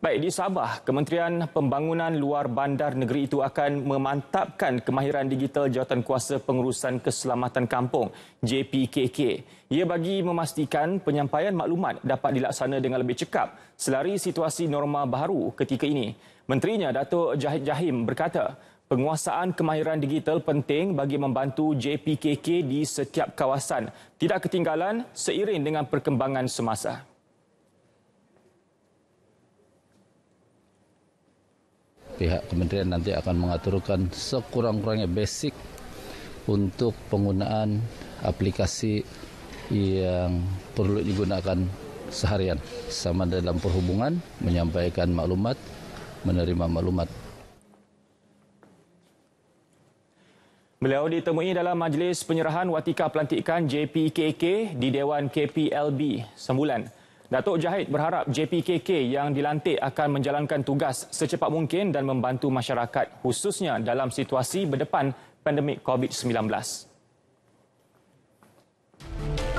Baik, di Sabah, Kementerian Pembangunan Luar Bandar Negeri itu akan memantapkan kemahiran digital kuasa pengurusan keselamatan kampung, JPKK. Ia bagi memastikan penyampaian maklumat dapat dilaksana dengan lebih cekap selari situasi norma baru ketika ini. Menterinya, Datuk Jahid Jahim berkata, penguasaan kemahiran digital penting bagi membantu JPKK di setiap kawasan. Tidak ketinggalan seiring dengan perkembangan semasa. pihak kementerian nanti akan mengaturkan sekurang-kurangnya basic untuk penggunaan aplikasi yang perlu digunakan seharian sama dalam perhubungan menyampaikan maklumat menerima maklumat Beliau ditemui dalam majlis penyerahan watika pelantikan JPKK di Dewan KPLB sembulan. Datuk Jahid berharap JPKK yang dilantik akan menjalankan tugas secepat mungkin dan membantu masyarakat khususnya dalam situasi berdepan pandemik COVID-19.